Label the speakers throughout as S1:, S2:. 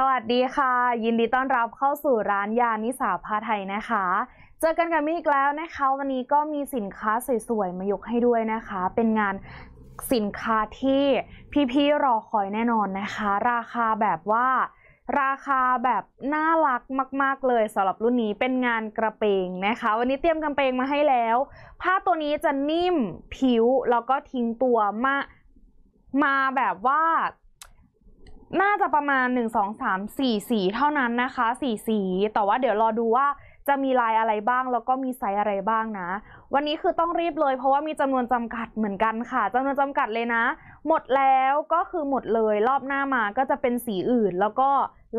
S1: สวัสดีค่ะยินดีต้อนรับเข้าสู่ร้านยานิสาพาไทยนะคะ เจอกันกันอีกแล้วนะคะวันนี้ก็มีสินค้าสวยๆมายกให้ด้วยนะคะ เป็นงานสินค้าที่พี่ๆรอคอยแน่นอนนะคะ ราคาแบบว่าราคาแบบน่ารักมาก ๆเลยสำหรับรุ่นนี้เป็นงานกระเปงนะคะ วันนี้เตรียมกระเปงมาให้แล้วผ้าตัวนี้จะนิ่มผิวแล้วก็ทิ้งตัวมามาแบบว่าน่าจะประมาณ 1 2 3 4สีเท่านั้นนะคะ 4 สี แต่ว่าเดี๋ยวรอดูว่า จะมีลายอะไรบ้าง แล้วก็มีไซส์อะไรบ้างนะ วันนี้คือต้องรีบเลยเพราะว่ามีจำนวนจำกัดเหมือนกันค่ะจำนวนจำกัดเลยนะ หมดแล้วก็คือหมดเลยรอบหน้ามาก็จะเป็นสีอื่น แล้วก็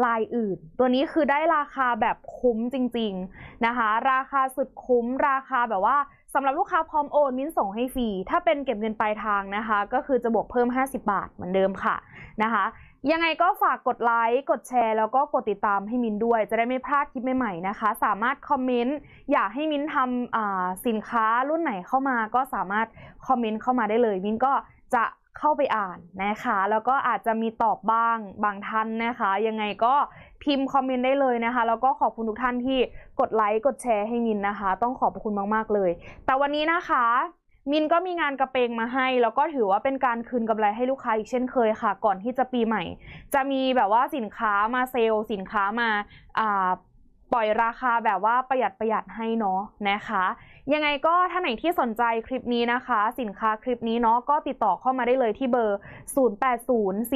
S1: ลายอื่น ตัวนี้คือได้ราคาแบบคุ้มจริงๆนะคะ ราคาสุดคุ้ม ราคาแบบว่าสำหรับลูกค้าพร้อมโอนมิ้นส่งให้ฟรีถ้าเป็นเก็บเงินปลายทางนะคะ ก็คือจะบวกเพิ่ม 50 บาทเหมือนเดิมค่ะนะคะ ยังไงก็ฝากกดไลค์กดแชร์แล้วก็กดติดตามให้มิ้นด้วย จะได้ไม่พลาดคลิปใหม่ๆนะคะ สามารถคอมเมนต์อยากให้มิ้นทำสินค้ารุ่นไหนเข้ามาก็สามารถคอมเมนต์เข้ามาได้เลยมิ้นก็จะเข้าไปอ่านนะคะ แล้วก็อาจจะมีตอบบ้างบางท่านนะคะ ยังไงก็พิมพ์คอมเมนต์ได้เลยนะคะ แล้วก็ขอบคุณทุกท่านที่กดไลค์ กดแชร์ให้มินนะคะ ต้องขอบคุณมากๆ เลย แต่วันนี้นะคะ มินก็มีงานกระเปงมาให้ แล้วก็ถือว่าเป็นการคืนกำไรให้ลูกค้าอีกเช่นเคยค่ะ ก่อนที่จะปีใหม่ จะมีแบบว่าสินค้ามาเซลล์สินค้ามาปล่อยราคาแบบว่าประหยัดประหยัดให้เนาะนะคะ ยังไงก็ถ้าไหนที่สนใจคลิปนี้นะคะ สินค้าคลิปนี้เนาะก็ติดต่อเข้ามาได้เลยที่เบอร์ 0804696461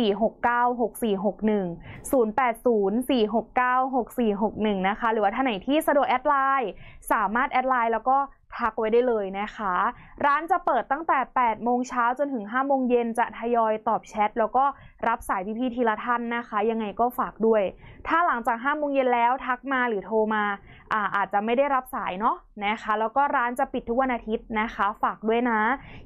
S1: 0804696461 นะคะหรือว่าถ้าไหนที่สะดวกแอดไลน์สามารถแอดไลน์แล้วก็ทักไว้ได้เลยนะคะ ร้านจะเปิดตั้งแต่ 8 โมงเช้าจนถึง 5 โมงเย็นจะทยอยตอบแชทแล้วก็รับสายพี่ๆทีละท่านนะคะ ยังไงก็ฝากด้วย ถ้าหลังจาก 5 โมงเย็นแล้วทักมาหรือโทรมาอาอาจจะไม่ได้รับสายเนาะนะคะ แล้วก็ร้านจะปิดทุกวันอาทิตย์นะคะ ฝากด้วยนะ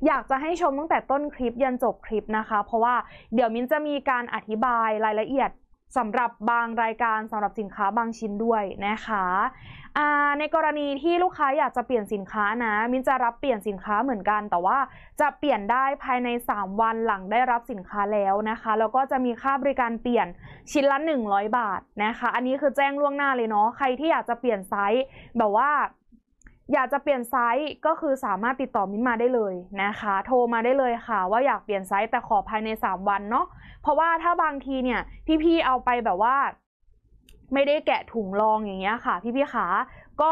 S1: อยากจะให้ชมตั้งแต่ต้นคลิปยันจบคลิปนะคะ เพราะว่าเดี๋ยวมินจะมีการอธิบายรายละเอียดสำหรับบางรายการสำหรับสินค้าบางชิ้นด้วยนะคะ ในกรณีที่ลูกค้าอยากจะเปลี่ยนสินค้านะมินจะรับเปลี่ยนสินค้าเหมือนกัน แต่ว่าจะเปลี่ยนได้ภายใน 3 วันหลังได้รับสินค้าแล้วนะคะแล้วก็จะมีค่าบริการเปลี่ยนชิ้นละ 100 บาทนะคะ อันนี้คือแจ้งล่วงหน้าเลยเนาะใครที่อยากจะเปลี่ยนไซส์แบบว่าอยากจะเปลี่ยนไซส์ก็คือสามารถติดต่อมิ้นมาได้เลยนะคะ โทรมาได้เลยค่ะว่าอยากเปลี่ยนไซส์แต่ขอภายใน 3 วันเนาะเพราะว่าถ้าบางทีเนี่ยพี่ๆเอาไปแบบว่า ไม่ได้แกะถุงรองอย่างเงี้ยค่ะพี่ๆขาก็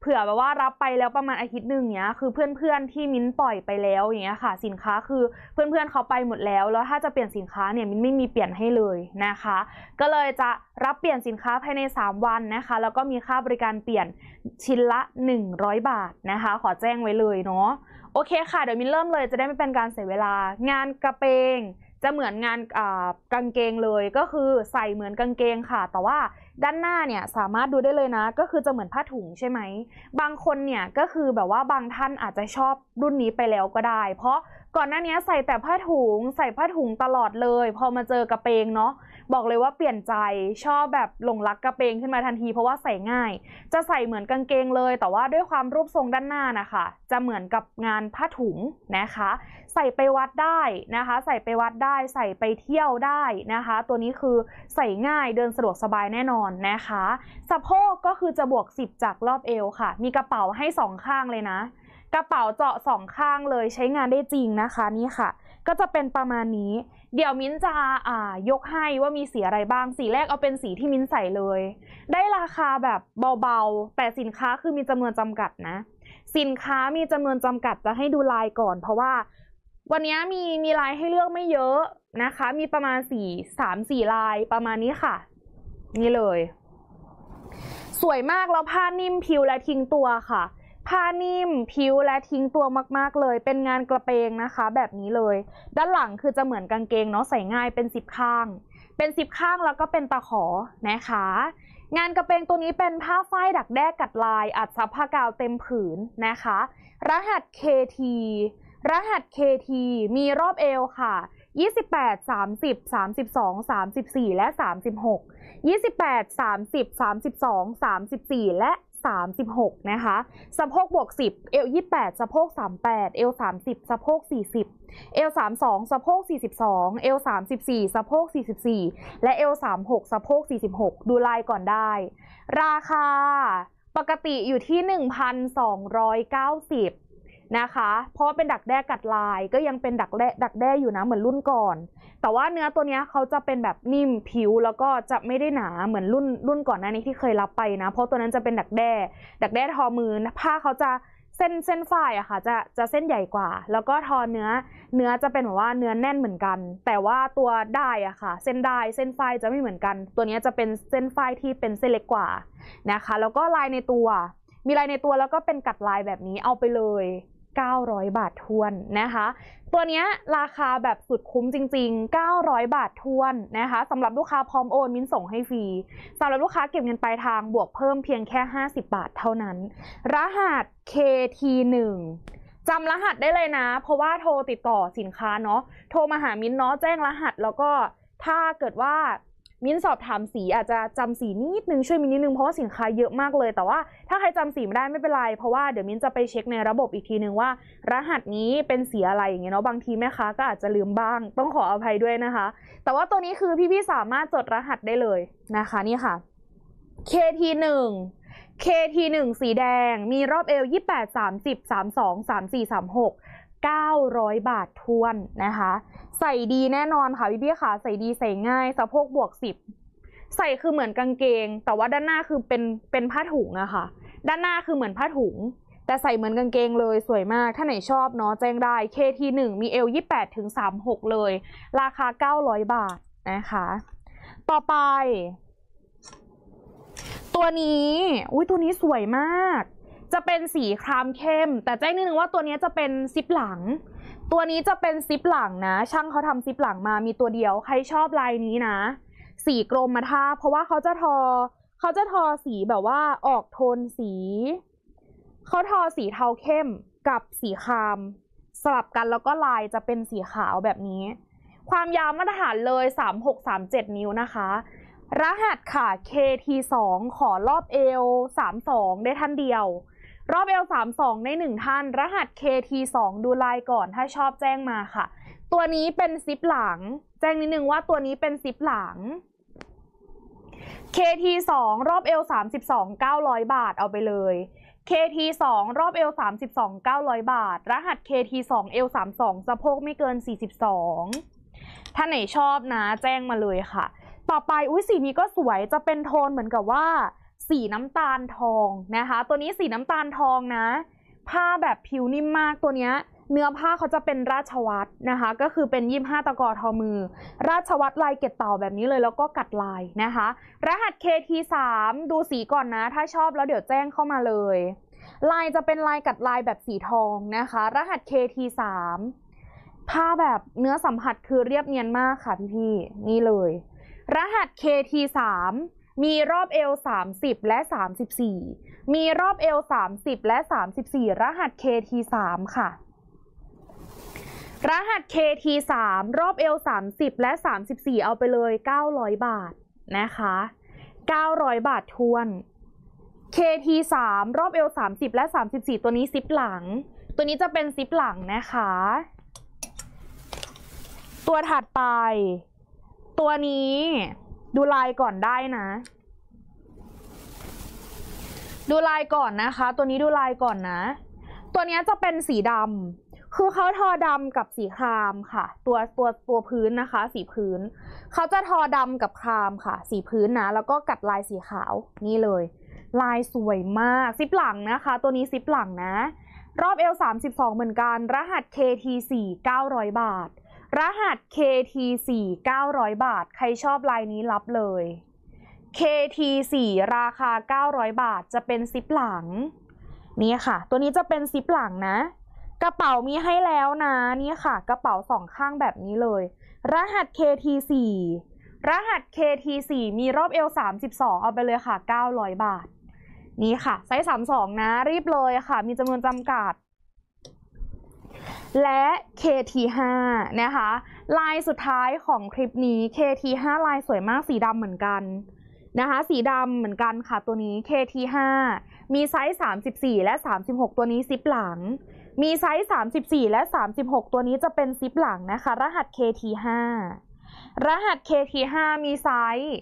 S1: เผื่อแบบว่ารับไปแล้วประมาณอาทิตย์หนึ่งเนี้ยคือเพื่อนๆที่มิ้นปล่อยไปแล้วอย่างเงี้ยค่ะสินค้าคือเพื่อนๆเขาไปหมดแล้ว แล้วถ้าจะเปลี่ยนสินค้าเนี่ยมิ้นไม่มีเปลี่ยนให้เลยนะคะ ก็เลยจะรับเปลี่ยนสินค้าภายใน 3 วันนะคะ แล้วก็มีค่าบริการเปลี่ยนชิ้นละ 100 บาทนะคะ ขอแจ้งไว้เลยเนาะโอเคค่ะเดี๋ยวมิ้นเริ่มเลย จะได้ไม่เป็นการเสียเวลา งานกระเปงจะเหมือนงานกางเกงเลยก็คือใส่เหมือนกางเกงค่ะ แต่ว่าด้านหน้าเนี่ยสามารถดูได้เลยนะก็คือจะเหมือนผ้าถุงใช่ไหม บางคนเนี่ยก็คือแบบว่าบางท่านอาจจะชอบรุ่นนี้ไปแล้วก็ได้เพราะก่อนหน้านี้ใส่แต่ผ้าถุง ใส่ผ้าถุงตลอดเลย พอมาเจอกระเปงเนาะบอกเลยว่าเปลี่ยนใจชอบแบบหลงรักกระเปงขึ้นมาทันทีเพราะว่าใส่ง่าย จะใส่เหมือนกางเกงเลย แต่ว่าด้วยความรูปทรงด้านหน้านะคะจะเหมือนกับงานผ้าถุงนะคะ ใส่ไปวัดได้นะคะ ใส่ไปวัดได้ใส่ไปเที่ยวได้นะคะ ตัวนี้คือใส่ง่ายเดินสะดวกสบายแน่นอนนะคะ สะโพกก็คือจะบวก10จากรอบเอวค่ะ มีกระเป๋าให้2ข้างเลยนะกระเป๋าเจาะสองข้างเลยใช้งานได้จริงนะคะ นี่ค่ะ ก็จะเป็นประมาณนี้ เดี๋ยวมิ้นจะอ่า ยกให้ว่ามีสีอะไรบ้างสีแรกเอาเป็นสีที่มิ้นใส่เลย ได้ราคาแบบเบาๆแต่สินค้าคือมีจำนวนจำกัดนะ สินค้ามีจำนวนจำกัดจะให้ดูลายก่อน เพราะว่า วันนี้มีมีลายให้เลือกไม่เยอะนะคะ มีประมาณสี่สามสี่ลายประมาณนี้ค่ะ นี่เลย สวยมากแล้วผ้านิ่มผิวและทิ้งตัวค่ะผ้านิ่มผิวและทิ้งตัวมากๆ เลย เป็นงานกระเปงนะคะแบบนี้เลย ด้านหลังคือจะเหมือนกางเกงเนาะใส่ง่ายเป็นสิบข้าง เป็นสิบข้างแล้วก็เป็นตะขอนะคะ งานกระเปงตัวนี้เป็นผ้าฝ้ายดักแด้กัดลาย อัดซับผ้ากาวเต็มผืนนะคะ รหัส KT รหัส KT มีรอบเอวค่ะ 28 30 32 34 และ 36 28 30 32 34 และ36 นะคะสะโพกบวก10เอว28สะโพก 38เอว30สะโพก 40เอว32สะโพก 42เอว34สะโพก 44 และเอว36สะโพก 46 ดูลายก่อนได้ ราคาปกติอยู่ที่ 1,290นะคะ เพราะเป็นดักแด้กัดลายก็ยังเป็นดักแด้ดักแด้อยู่นะเหมือนรุ่นก่อน แต่ว่าเนื้อตัวนี้เขาจะเป็นแบบนิ่มผิว แล้วก็จะไม่ได้หนาเหมือนรุ่นรุ่นก่อนหน้านี้ที่เคยรับไปนะ เพราะตัวนั้นจะเป็นดักแด้ดักแด้ทอมือผ้าเขาจะเส้นเส้นฝ้ายอะค่ะจะจะเส้นใหญ่กว่า แล้วก็ทอเนื้อเนื้อจะเป็นแบบว่าเนื้อแน่นเหมือนกัน แต่ว่าตัวได้อะค่ะ เส้นได้เส้นฝ้ายจะไม่เหมือนกัน ตัวนี้จะเป็นเส้นฝ้ายที่เป็นเส้นเล็กกว่านะคะแล้วก็ลายในตัว มีลายในตัวแล้วก็เป็นกัดลายแบบนี้เอาไปเลย900 บาททวนนะคะ ตัวนี้ราคาแบบสุดคุ้มจริงๆ 900 บาททวนนะคะสำหรับลูกค้าพร้อมโอนมิ้นส่งให้ฟรีสำหรับลูกค้าเก็บเงินปลายทางบวกเพิ่มเพียงแค่ 50 บาทเท่านั้น รหัส KT1 จำรหัสได้เลยนะ เพราะว่าโทรติดต่อสินค้าเนาะโทรมาหามิ้นเนาะแจ้งรหัสแล้วก็ถ้าเกิดว่ามิ้นสอบถามสีอาจจะจำสีนิดนึงช่วยมินนิดนึงเพราะว่าสินค้าเยอะมากเลยแต่ว่าถ้าใครจำสีไม่ได้ไม่เป็นไรเพราะว่าเดี๋ยวมิ้นจะไปเช็คในระบบอีกทีนึงว่า รหัสนี้เป็นสีอะไรอย่างเงี้ยเนาะบางทีแม่ค้าก็อาจจะลืมบ้าง ต้องขออภัยด้วยนะคะ แต่ว่าตัวนี้คือพี่ๆสามารถจดรหัสได้เลยนะคะนี่ค่ะ KT1 KT1 สีแดง มีรอบเอล28 30 32 34 36 900 บาททวนนะคะใส่ดีแน่นอนค่ะพี่เบี้ยค่ะ ใส่ดีใส่ง่าย สะโพกบวกสิบใส่คือเหมือนกางเกง แต่ว่าด้านหน้าคือเป็นเป็นผ้าถุงอะค่ะ ด้านหน้าคือเหมือนผ้าถุง แต่ใส่เหมือนกางเกงเลยสวยมาก ถ้าไหนชอบเนาะแจ้งได้ KT 1มีเอล28ถึง36เลย ราคา900 บาทนะคะ ต่อไป ตัวนี้อุ้ยตัวนี้สวยมาก จะเป็นสีครามเข้ม แต่แจ้งนิดนึงว่าตัวนี้จะเป็นซิปหลังตัวนี้จะเป็นซิปหลังนะ ช่างเขาทำซิปหลังมามีตัวเดียวใครชอบลายนี้นะ สีกรมมาท่าเพราะว่าเขาจะทอเขาจะทอสีแบบว่าออกโทนสี เขาทอสีเทาเข้มกับสีคราม สลับกันแล้วก็ลายจะเป็นสีขาวแบบนี้ ความยาวมาตรฐานเลย 3637 นิ้วนะคะ รหัสค่ะ KT2 ขอรอบเอว32ได้ท่านเดียวรอบ L32 ใน1ท่าน รหัส KT2 ดูลายก่อน ถ้าชอบแจ้งมาค่ะ ตัวนี้เป็นซิปหลัง แจ้งนิดนึงว่าตัวนี้เป็นซิปหลัง KT2 รอบ L32 900 บาทเอาไปเลย KT2 รอบ L32 900 บาท รหัส KT2 L32 สะโพกไม่เกิน 42 ถ้าไหนชอบนะ แจ้งมาเลยค่ะ ต่อไปอุ้ยสีนี้ก็สวยจะเป็นโทนเหมือนกับว่าสีน้ำตาลทองนะคะ ตัวนี้สีน้ำตาลทองนะ ผ้าแบบผิวนิ่มมากตัวเนี้ย เนื้อผ้าเขาจะเป็นราชวัตรนะคะ ก็คือเป็นยี่ห้าตะกอทอมือ ราชวัตรลายเกตเต่าแบบนี้เลยแล้วก็กัดลายนะคะ รหัส KT3 ดูสีก่อนนะ ถ้าชอบแล้วเดี๋ยวแจ้งเข้ามาเลย ลายจะเป็นลายกัดลายแบบสีทองนะคะ รหัส KT3 ผ้าแบบเนื้อสัมผัสคือเรียบเนียนมากค่ะพี่พี่นี่เลย รหัส KT3 มีรอบเอล30และ 34 มีรอบเอล30และ 34 รหัส KT3 ค่ะ รหัส KT3 รอบเอล30และ 34 เอาไปเลย 900 บาท นะคะ900 บาททวน KT3 รอบเอล30และ 34 ตัวนี้ซิปหลัง ตัวนี้จะเป็นซิปหลังนะคะ ตัวถัดไป ตัวนี้ดูลายก่อนได้นะ ดูลายก่อนนะคะ ตัวนี้ดูลายก่อนนะ ตัวนี้จะเป็นสีดำคือเขาทอดำกับสีครามค่ะ ตัวตัวตัวพื้นนะคะ สีพื้น เขาจะทอดำกับครามค่ะ สีพื้นนะ แล้วก็กัดลายสีขาวนี่เลย ลายสวยมากซิปหลังนะคะ ตัวนี้ซิปหลังนะ รอบเอลสสามิบสองเหมือนกัน รหัส k t เก้าร้อยบาทรหัส KT4 900 บาท ใครชอบลายนี้รับเลย KT4 ราคา 900 บาท จะเป็นซิปหลัง นี่ค่ะ ตัวนี้จะเป็นซิปหลังนะ กระเป๋า มีให้แล้วนะนี่ค่ะ กระเป๋าสองข้างแบบนี้เลย รหัส KT4 รหัส KT4 มี รอบเอว32 เอาไปเลยค่ะ 900 บาท นี่ค่ะ ไซส์ 32 นะ รีบเลยค่ะ มีจำนวนจำกัดและ KT5 นะคะ ลายสุดท้ายของคลิปนี้ KT5 ลายสวยมากสีดำเหมือนกันนะคะ สีดำเหมือนกันค่ะตัวนี้ KT5 มีไซส์34และ36ตัวนี้ซิปหลัง มีไซส์34และ36ตัวนี้จะเป็นซิปหลังนะคะ รหัส KT5 รหัส KT5 มีไซส์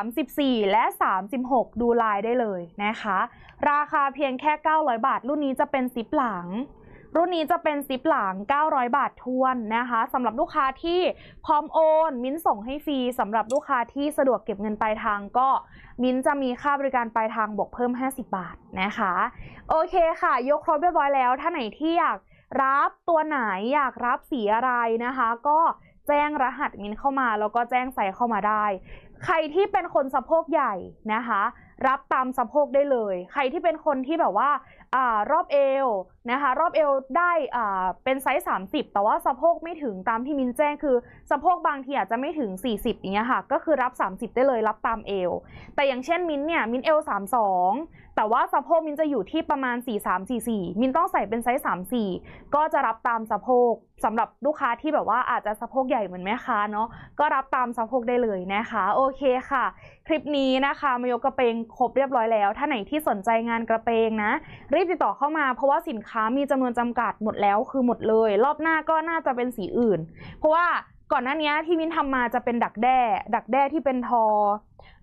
S1: 34และ36ดูลายได้เลยนะคะ ราคาเพียงแค่900บาทรุ่นนี้จะเป็นซิปหลังรุ่นนี้จะเป็นซิปหลัง 900 บาททวนนะคะสำหรับลูกค้าที่พร้อมโอนมิ้นส่งให้ฟรีสำหรับลูกค้าที่สะดวกเก็บเงินปลายทางก็มิ้นจะมีค่าบริการปลายทางบวกเพิ่ม 50 บาทนะคะ โอเคค่ะ ยกครบเรียบร้อยแล้วถ้าไหนที่อยากรับตัวไหนอยากรับสีอะไรนะคะ ก็แจ้งรหัสมินเข้ามาแล้วก็แจ้งใส่เข้ามาได้ ใครที่เป็นคนสะโพกใหญ่นะคะ รับตามสะโพกได้เลยใครที่เป็นคนที่แบบว่ารอบเอวนะคะรอบเอวได้เป็นไซส์ 30 แต่ว่าสะโพกไม่ถึงตามที่มินแจ้งคือสะโพกบางทีอาจจะไม่ถึง 40อย่างเงี้ยค่ะก็คือรับ 30 ได้เลยรับตามเอวแต่อย่างเช่นมินเนี่ยมินเอว32แต่ว่าสะโพกมินจะอยู่ที่ประมาณ4344 มินต้องใส่เป็นไซส์ 34 ก็จะรับตามสะโพกสำหรับลูกค้าที่แบบว่าอาจจะสะโพกใหญ่เหมือนแม่ค้าเนาะก็รับตามสะโพกได้เลยนะคะโอเคค่ะ คลิปนี้นะคะมายกกระเปงครบเรียบร้อยแล้วถ้าไหนที่สนใจงานกระเปงนะรีบติดต่อเข้ามา เพราะว่าสินค้ามีจำนวนจำกัดหมดแล้วคือหมดเลย รอบหน้าก็น่าจะเป็นสีอื่น เพราะว่าก่อนหน้านี้ที่มิ้นทำมาจะเป็นดักแด้ดักแด้ที่เป็นทอ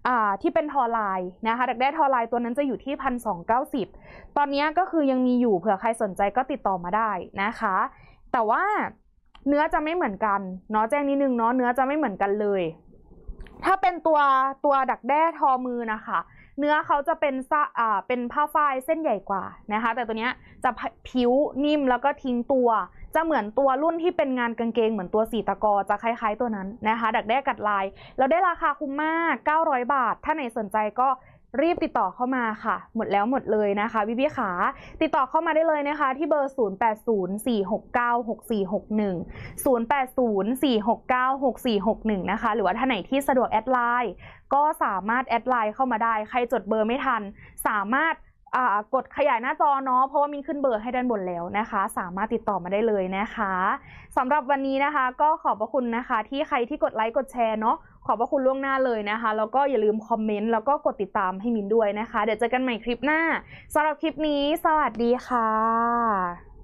S1: อ่า ที่เป็นทอลายนะคะดักแด้ทอลายตัวนั้นจะอยู่ที่พันสองเก้าสิบตอนนี้ก็คือยังมีอยู่เผื่อใครสนใจก็ติดต่อมาได้นะคะ แต่ว่าเนื้อจะไม่เหมือนกันเนาะแจ้งนิดนึงเนาะเนื้อจะไม่เหมือนกันเลย ถ้าเป็นตัวตัวดักแด้ทอมือนะคะเนื้อเขาจะเป็นซะอ่า เป็นผ้าฝ้ายเส้นใหญ่กว่านะคะแต่ตัวเนี้ยจะผิวนิ่มแล้วก็ทิ้งตัว จะเหมือนตัวรุ่นที่เป็นงานกางเกงเหมือนตัวสีตะกอจะคล้ายๆตัวนั้นนะคะดักแด้กัดลายแล้วได้ราคาคุ้มมาก 900 บาท ถ้าไหนสนใจก็รีบติดต่อเข้ามาค่ะหมดแล้วหมดเลยนะคะพี่พี่ขาติดต่อเข้ามาได้เลยนะคะที่เบอร์ 0804696461 0804696461นะคะหรือว่าท่านไหนที่สะดวกแอดไลน์ ก็สามารถแอดไลน์เข้ามาได้ ใครจดเบอร์ไม่ทัน สามารถกดขยายหน้าจอเนาะเพราะว่ามินขึ้นเบอร์ให้ด้านบนแล้วนะคะ สามารถติดต่อมาได้เลยนะคะสำหรับวันนี้นะคะก็ขอบพระคุณนะคะ ที่ใครที่กดไลค์กดแชร์เนาะขอบพระคุณล่วงหน้าเลยนะคะ แล้วก็อย่าลืมคอมเมนต์แล้วก็กดติดตามให้มินด้วยนะคะ เดี๋ยวเจอกันใหม่คลิปหน้าสำหรับคลิปนี้สวัสดีค่ะ